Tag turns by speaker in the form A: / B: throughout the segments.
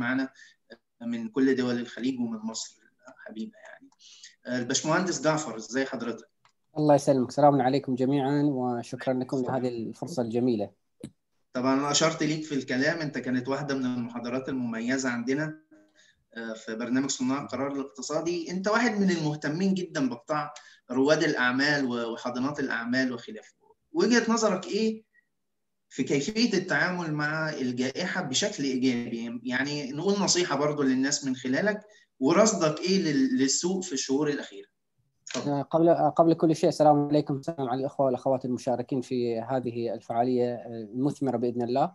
A: معنا من كل دول الخليج ومن مصر حبيبه يعني الباشمهندس جعفر ازي حضرتك الله يسلمك سلام عليكم جميعا وشكرا لكم لهذه الفرصه الجميله طبعا انا اشرت ليك في الكلام انت كانت واحده من المحاضرات المميزه عندنا آه، في برنامج صناع القرار الاقتصادي انت واحد من المهتمين جدا بقطاع رواد الاعمال وحاضنات الاعمال وخلافه وجهه نظرك ايه في كيفيه التعامل مع الجائحه بشكل ايجابي يعني نقول نصيحه برضو للناس من خلالك ورصدك ايه للسوق في الشهور الاخيره آه، قبل آه، قبل كل شيء السلام عليكم السلام على الاخوه والاخوات المشاركين في هذه الفعاليه آه، المثمره باذن الله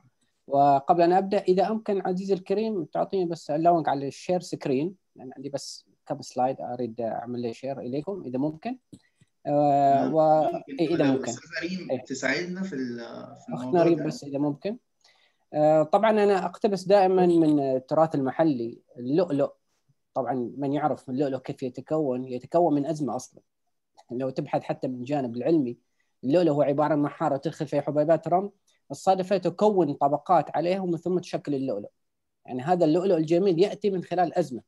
A: وقبل ان ابدا اذا امكن عزيزي الكريم تعطيني بس اللونج على الشير سكرين لان عندي بس كم سلايد اريد اعمل لي شير اليكم اذا ممكن آه، و إيه، اذا ممكن إيه. تساعدنا في في اختنا ريم بس اذا ممكن آه، طبعا انا اقتبس دائما من التراث المحلي اللؤلؤ طبعا من يعرف اللؤلؤ كيف يتكون يتكون من ازمه اصلا لو تبحث حتى من الجانب العلمي اللؤلؤ هو عباره عن محاره تدخل في حبيبات رم الصادفه تكون طبقات عليها ومن ثم تشكل اللؤلؤ يعني هذا اللؤلؤ الجميل ياتي من خلال ازمه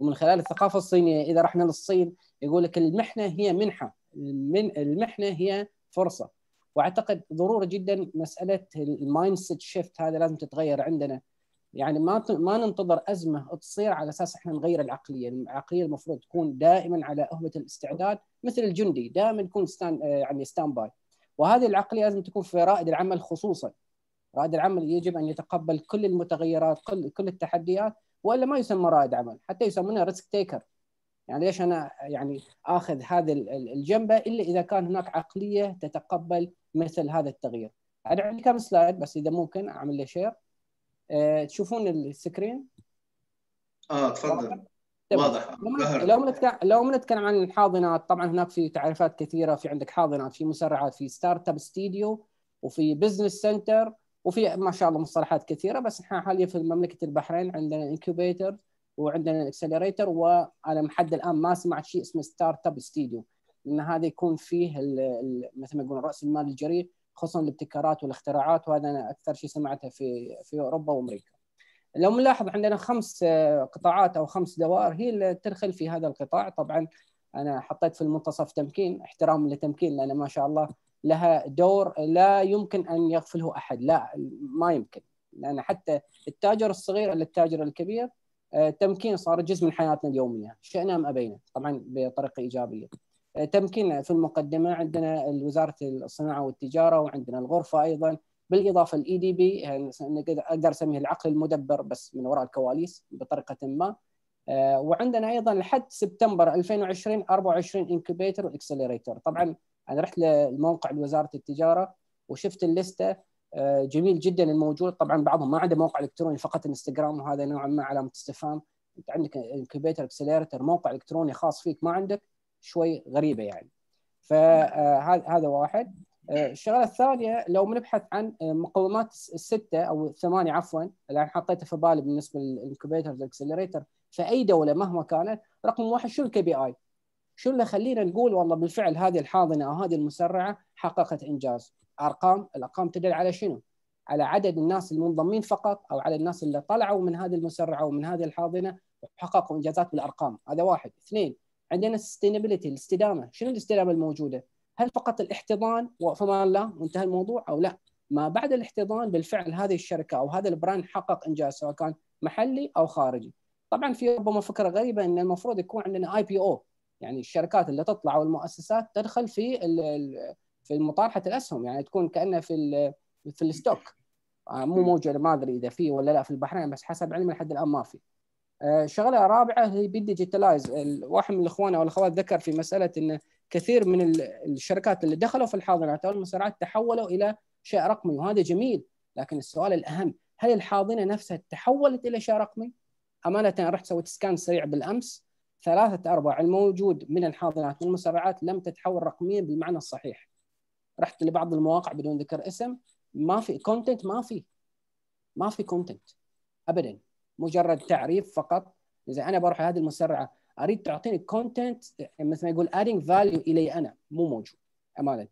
A: ومن خلال الثقافه الصينيه اذا رحنا للصين يقول لك المحنه هي منحه من المحنه هي فرصه واعتقد ضروري جدا مساله المايند سيت شيفت هذا لازم تتغير عندنا يعني ما ما ننتظر ازمه تصير على اساس احنا نغير العقليه، العقليه المفروض تكون دائما على اهبه الاستعداد مثل الجندي دائما يكون ستان آه، يعني ستاند باي وهذه العقليه لازم تكون في رائد العمل خصوصا رائد العمل يجب ان يتقبل كل المتغيرات كل كل التحديات والا ما يسمى رائد عمل حتى يسمونه ريسك تيكر يعني ليش انا يعني اخذ هذه الجنبه الا اذا كان هناك عقليه تتقبل مثل هذا التغيير. انا عندي كم سلايد بس اذا ممكن اعمل له آه، شير. تشوفون السكرين؟ اه تفضل. واضح لو بنتكلم لو بنتكلم عن الحاضنات طبعا هناك في تعريفات كثيره في عندك حاضنات في مسرعات في ستارت اب ستوديو وفي بزنس سنتر وفي ما شاء الله مصطلحات كثيره بس احنا حاليا في مملكه البحرين عندنا انكوبيتر وعندنا الاكسلريتر وانا لحد الان ما سمعت شيء اسمه ستارت اب ستوديو لان هذا يكون فيه مثل ما يقولون راس المال الجريء خصوصا الابتكارات والاختراعات وهذا انا اكثر شيء سمعته في في اوروبا وامريكا. لو نلاحظ عندنا خمس قطاعات او خمس دوائر هي اللي تدخل في هذا القطاع طبعا انا حطيت في المنتصف تمكين احترام لتمكين لان ما شاء الله لها دور لا يمكن ان يغفله احد لا ما يمكن لان حتى التاجر الصغير الى التاجر الكبير التمكين آه، صار جزء من حياتنا اليوميه شئنا ام ابينا طبعا بطريقه ايجابيه آه، تمكين في المقدمه عندنا وزاره الصناعه والتجاره وعندنا الغرفه ايضا بالاضافه الاي دي بي اقدر اسميه العقل المدبر بس من وراء الكواليس بطريقه ما آه، وعندنا ايضا لحد سبتمبر 2020 24 انكوبيتر واكسلريتر طبعا انا رحت لموقع وزاره التجاره وشفت اللسته آه، جميل جدا الموجود طبعا بعضهم ما عنده موقع الكتروني فقط انستغرام وهذا نوعا ما علامه استفهام انت عندك انكبيتر اكسلريتر موقع الكتروني خاص فيك ما عندك شوي غريبه يعني فهذا آه، واحد آه، الشغله الثانيه لو بنبحث عن مقومات السته او الثمانيه عفوا الان حطيتها في بالي بالنسبه للانكبيتر والاكسلريتر في اي دوله مهما كانت رقم واحد شو الكي بي اي؟ شو اللي خلينا نقول والله بالفعل هذه الحاضنه او هذه المسرعه حققت انجاز ارقام الارقام تدل على شنو على عدد الناس المنضمين فقط او على الناس اللي طلعوا من هذه المسرعه ومن هذه الحاضنه وحققوا انجازات بالارقام هذا واحد اثنين عندنا السستينابيلتي الاستدامه شنو الاستدامه الموجوده هل فقط الاحتضان وفما الله وانتهى الموضوع او لا ما بعد الاحتضان بالفعل هذه الشركه او هذا البراند حقق انجاز سواء كان محلي او خارجي طبعا في ربما فكره غريبه ان المفروض يكون عندنا اي بي او يعني الشركات اللي تطلع والمؤسسات تدخل في في مطارحه الاسهم يعني تكون كانها في في الستوك آه، مو موجود ما ادري اذا في ولا لا في البحرين بس حسب علمي لحد الان ما في آه، شغله رابعه هي بالديجيتالايز واحد من الاخوان او الاخوات ذكر في مساله ان كثير من الشركات اللي دخلوا في الحاضنات او المسارعات تحولوا الى شيء رقمي وهذا جميل لكن السؤال الاهم هل الحاضنه نفسها تحولت الى شيء رقمي؟ امانه رحت سويت سكان سريع بالامس ثلاثه ارباع الموجود من الحاضنات والمسرعات لم تتحول رقميا بالمعنى الصحيح. رحت لبعض المواقع بدون ذكر اسم ما في كونتنت ما في ما في كونتنت ابدا مجرد تعريف فقط اذا انا بروح هذه المسرعه اريد تعطيني كونتنت مثل ما يقول ادينج فاليو الي انا مو موجود امانه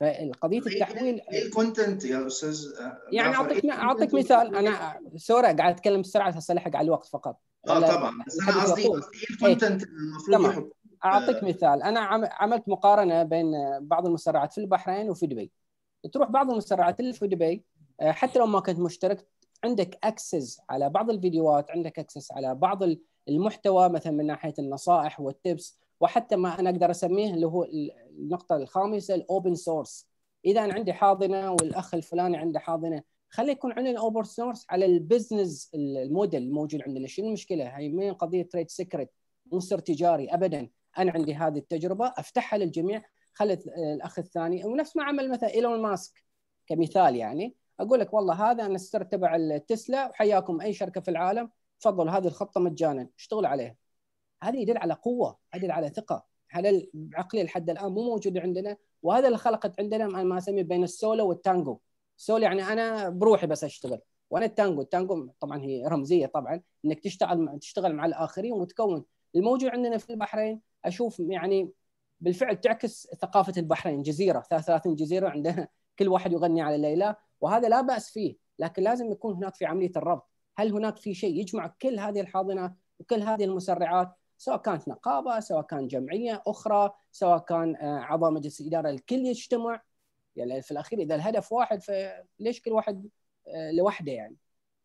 A: فالقضيه إيه، التحويل ايه الكونتنت إيه يا استاذ آه، يعني اعطيك اعطيك مثال انا سوري قاعد اتكلم بسرعه هسه الحق على الوقت فقط اه طبعا بس انا قصدي ايه الكونتنت إيه. المفروض يحط اعطيك آه. مثال انا عملت مقارنه بين بعض المسرعات في البحرين وفي دبي تروح بعض المسرعات اللي في دبي آه، حتى لو ما كنت مشترك عندك اكسس على بعض الفيديوهات عندك اكسس على بعض المحتوى مثلا من ناحيه النصائح والتبس وحتى ما انا اقدر اسميه اللي هو النقطه الخامسه الاوبن سورس اذا انا عندي حاضنه والاخ الفلاني عنده حاضنه خلي يكون عندنا اوبن سورس على البزنس الموديل الموجود عندنا شنو المشكله هي من قضيه تريد سيكريت مو سر تجاري ابدا انا عندي هذه التجربه افتحها للجميع خلت الاخ الثاني ونفس ما عمل مثلا ايلون ماسك كمثال يعني اقول لك والله هذا انا السر تبع التسلا وحياكم اي شركه في العالم تفضلوا هذه الخطه مجانا اشتغلوا عليها هذه يدل على قوه يدل على ثقه هذا عقلي لحد الان مو موجود عندنا وهذا اللي خلقت عندنا ما اسميه بين السولو والتانجو سولو يعني انا بروحي بس اشتغل وانا التانجو التانجو طبعا هي رمزيه طبعا انك تشتغل تشتغل مع الاخرين وتكون الموجود عندنا في البحرين اشوف يعني بالفعل تعكس ثقافه البحرين جزيره 33 جزيره عندنا كل واحد يغني على ليلى وهذا لا باس فيه لكن لازم يكون هناك في عمليه الربط هل هناك في شيء يجمع كل هذه الحاضنات وكل هذه المسرعات سواء كانت نقابه سواء كان جمعيه اخرى سواء كان اعضاء آه، مجلس الاداره الكل يجتمع يعني في الاخير اذا الهدف واحد فليش كل واحد آه، لوحده يعني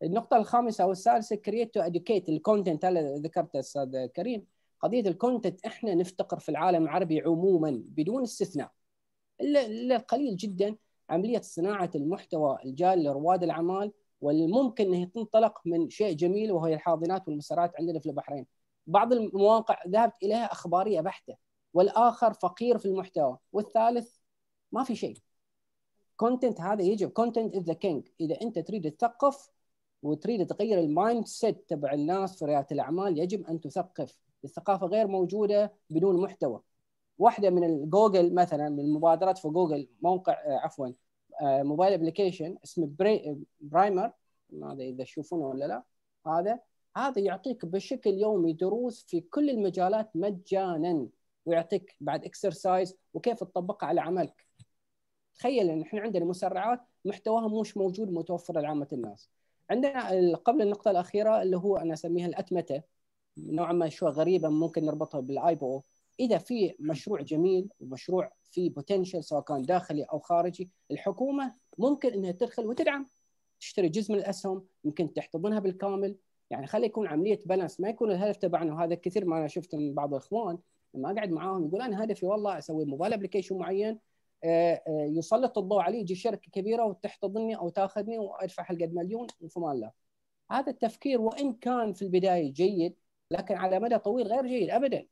A: النقطة الخامسة أو السادسة كريت تو educate الكونتنت هذا ذكرته أستاذ كريم قضية الكونتنت احنا نفتقر في العالم العربي عموما بدون استثناء الا القليل جدا عملية صناعة المحتوى الجال لرواد الأعمال والممكن أنها تنطلق من شيء جميل وهي الحاضنات والمسارات عندنا في البحرين بعض المواقع ذهبت إليها أخبارية بحتة والآخر فقير في المحتوى والثالث ما في شيء كونتنت هذا يجب كونتنت إذا ذا كينج اذا انت تريد تثقف وتريد تغير المايند سيت تبع الناس في رياده الاعمال يجب ان تثقف الثقافه غير موجوده بدون محتوى واحده من جوجل مثلا من المبادرات في جوجل موقع آه، عفوا موبايل آه، ابلكيشن اسمه بري برايمر ما ادري اذا تشوفونه ولا لا هذا هذا يعطيك بشكل يومي دروس في كل المجالات مجانا ويعطيك بعد اكسرسايز وكيف تطبقها على عملك تخيل ان احنا عندنا مسرعات محتواها مش موجود متوفر لعامه الناس عندنا قبل النقطة الأخيرة اللي هو أنا أسميها الأتمتة نوعا ما شوي غريبة ممكن نربطها بالآي أو إذا في مشروع جميل ومشروع فيه بوتنشل سواء كان داخلي أو خارجي الحكومة ممكن أنها تدخل وتدعم تشتري جزء من الأسهم يمكن تحتضنها بالكامل يعني خلي يكون عملية بالانس ما يكون الهدف تبعنا وهذا كثير ما أنا شفت من بعض الإخوان لما أقعد معاهم يقول أنا هدفي والله أسوي موبايل أبلكيشن معين آه، آه، يسلط الضوء عليه يجي شركه كبيره وتحتضني او تاخذني وادفع حلقه مليون وفما لا هذا التفكير وان كان في البدايه جيد لكن على مدى طويل غير جيد ابدا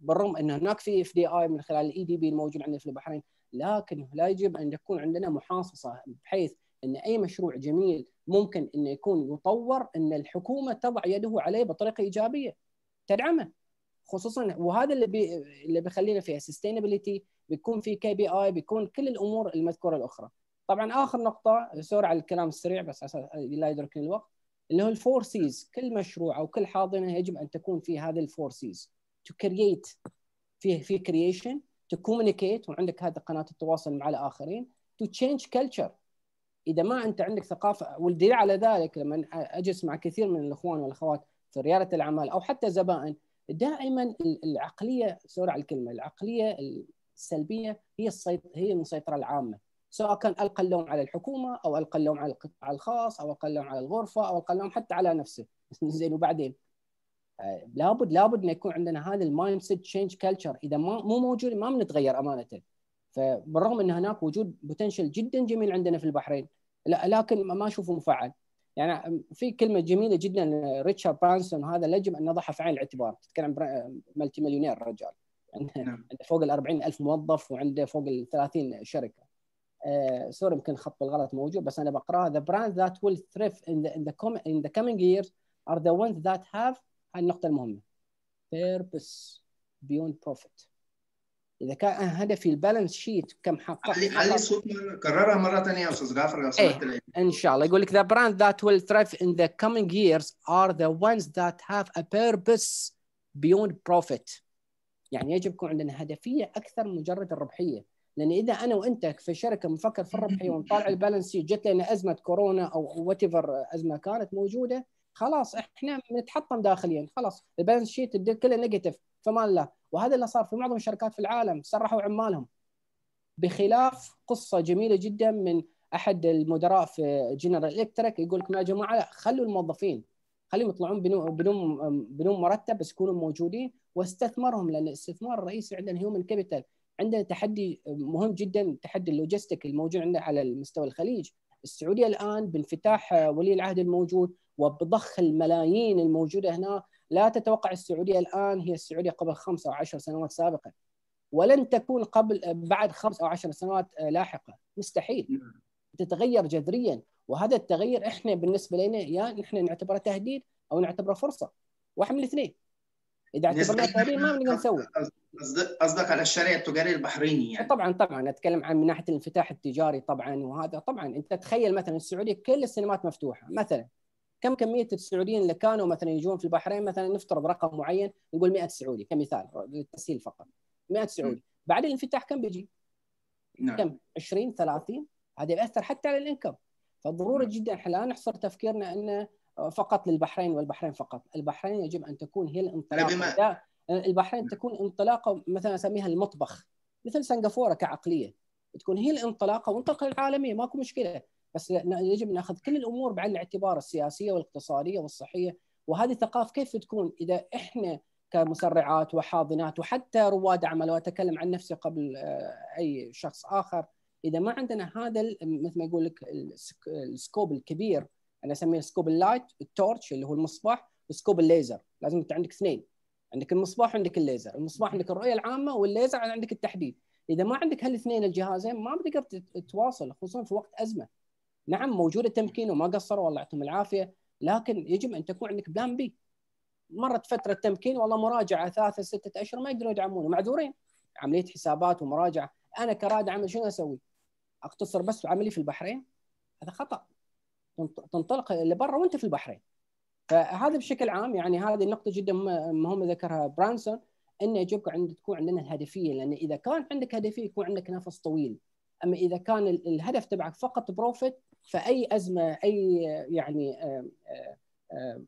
A: بالرغم ان هناك في اف دي اي من خلال الاي دي بي الموجود عندنا في البحرين لكن لا يجب ان تكون عندنا محاصصه بحيث ان اي مشروع جميل ممكن انه يكون يطور ان الحكومه تضع يده عليه بطريقه ايجابيه تدعمه خصوصا وهذا اللي بي اللي بيخلينا فيها سستينابيلتي بيكون في كي بي اي بيكون كل الامور المذكوره الاخرى طبعا اخر نقطه سوري على الكلام السريع بس عشان لا يدركني الوقت اللي هو الفور سيز كل مشروع او كل حاضنه يجب ان تكون في هذه الفور سيز تو كرييت في في كرييشن تو كوميونيكيت وعندك هذه قناه التواصل مع الاخرين تو تشينج كلتشر اذا ما انت عندك ثقافه والدليل على ذلك لما اجلس مع كثير من الاخوان والاخوات في رياده الاعمال او حتى زبائن دائما العقليه سوري على الكلمه العقليه السلبيه هي السيط... هي المسيطره العامه سواء كان القى اللوم على الحكومه او القى اللوم على القطاع الخاص او القى اللوم على الغرفه او القى اللوم حتى على نفسه زين وبعدين آه، لابد لابد ان يكون عندنا هذا المايند سيت تشينج كلتشر اذا ما مو موجود ما بنتغير امانه فبالرغم ان هناك وجود بوتنشل جدا جميل عندنا في البحرين لا لكن ما اشوفه مفعل يعني في كلمه جميله جدا ريتشارد برانسون هذا يجب ان نضعها في عين الاعتبار تتكلم ملتي مليونير الرجال عنده نعم. فوق ال الف موظف وعنده فوق ال 30 شركه آه سوري يمكن خط الغلط موجود بس انا بقراها the براند that will thrive in the in the, com in the coming years are the ones that have هاي النقطه المهمه purpose beyond profit اذا كان انا هدفي البالانس شيت كم حققت علي صوت كررها مره ثانيه يا استاذ غافر لو سمحت إيه. ان شاء الله يقول لك ذا براند ذات ويل ثرايف ان ذا كومينج ييرز ار ذا وانز ذات هاف ا بيربس بيوند بروفيت يعني يجب يكون عندنا هدفيه اكثر من مجرد الربحيه لان اذا انا وانت في شركه بنفكر في الربحيه ونطالع البالانس شيت جت لنا ازمه كورونا او وات ازمه كانت موجوده خلاص احنا بنتحطم داخليا خلاص البالانس شيت كله نيجاتيف امان الله وهذا اللي صار في معظم الشركات في العالم سرحوا عمالهم بخلاف قصه جميله جدا من احد المدراء في جنرال الكتريك يقول لكم يا جماعه لا خلوا الموظفين خليهم يطلعون بنوم بنوم بنوم مرتب بس يكونوا موجودين واستثمرهم لان الاستثمار الرئيسي عندنا هيومن كابيتال عندنا تحدي مهم جدا تحدي اللوجستيك الموجود عندنا على المستوى الخليج السعوديه الان بانفتاح ولي العهد الموجود وبضخ الملايين الموجوده هناك لا تتوقع السعوديه الان هي السعوديه قبل خمس او عشر سنوات سابقا ولن تكون قبل بعد خمس او عشر سنوات آه، لاحقه مستحيل نعم. تتغير جذريا وهذا التغير احنا بالنسبه لنا يا يعني احنا نعتبره تهديد او نعتبره فرصه واحد من الاثنين اذا اعتبرناه تهديد ما بنقدر نسوي قصدك على الشارع التجاري البحريني يعني طبعا طبعا اتكلم عن من ناحيه الانفتاح التجاري طبعا وهذا طبعا انت تخيل مثلا السعوديه كل السينمات مفتوحه مثلا كم كميه السعوديين اللي كانوا مثلا يجون في البحرين مثلا نفترض رقم معين نقول 100 سعودي كمثال للتسهيل فقط 100 سعودي بعد الانفتاح كم بيجي؟ نعم كم؟ 20 30 هذا بياثر حتى على الانكم فضروري نعم. جدا احنا لا نحصر تفكيرنا انه فقط للبحرين والبحرين فقط، البحرين يجب ان تكون هي الانطلاقه البحرين تكون انطلاقه مثلا اسميها المطبخ مثل سنغافوره كعقليه تكون هي الانطلاقه وانطلق للعالميه ماكو مشكله بس يجب ناخذ كل الامور بعين الاعتبار السياسيه والاقتصاديه والصحيه وهذه الثقافه كيف تكون اذا احنا كمسرعات وحاضنات وحتى رواد اعمال واتكلم عن نفسي قبل آه، اي شخص اخر اذا ما عندنا هذا مثل ما يقول لك السكوب الكبير انا اسميه سكوب اللايت التورتش اللي هو المصباح وسكوب الليزر لازم انت عندك اثنين عندك المصباح وعندك الليزر المصباح عندك الرؤيه العامه والليزر عندك التحديد اذا ما عندك هالاثنين الجهازين ما بتقدر تتواصل خصوصا في وقت ازمه نعم موجود التمكين وما قصروا والله يعطيهم العافيه لكن يجب ان تكون عندك بلان بي مرت فتره تمكين والله مراجعه ثلاثة ستة اشهر ما يقدرون يدعموني معذورين عمليه حسابات ومراجعه انا كرائد عمل شنو اسوي؟ اقتصر بس عملي في البحرين هذا خطا تنطلق لبرا وانت في البحرين فهذا بشكل عام يعني هذه النقطه جدا مهمه ذكرها برانسون انه يجب عند تكون عندنا الهدفيه لان اذا كان عندك هدفيه يكون عندك نفس طويل اما اذا كان الهدف تبعك فقط بروفيت فاي ازمه اي يعني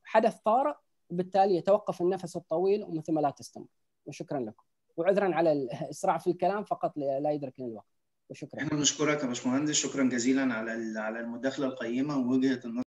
A: حدث طارئ بالتالي يتوقف النفس الطويل ومثل ما لا تستمر وشكرا لكم وعذرا على الاسراع في الكلام فقط لا يدركني الوقت وشكرا احنا بنشكرك يا باشمهندس شكرا جزيلا على على المداخله القيمه ووجهه النظر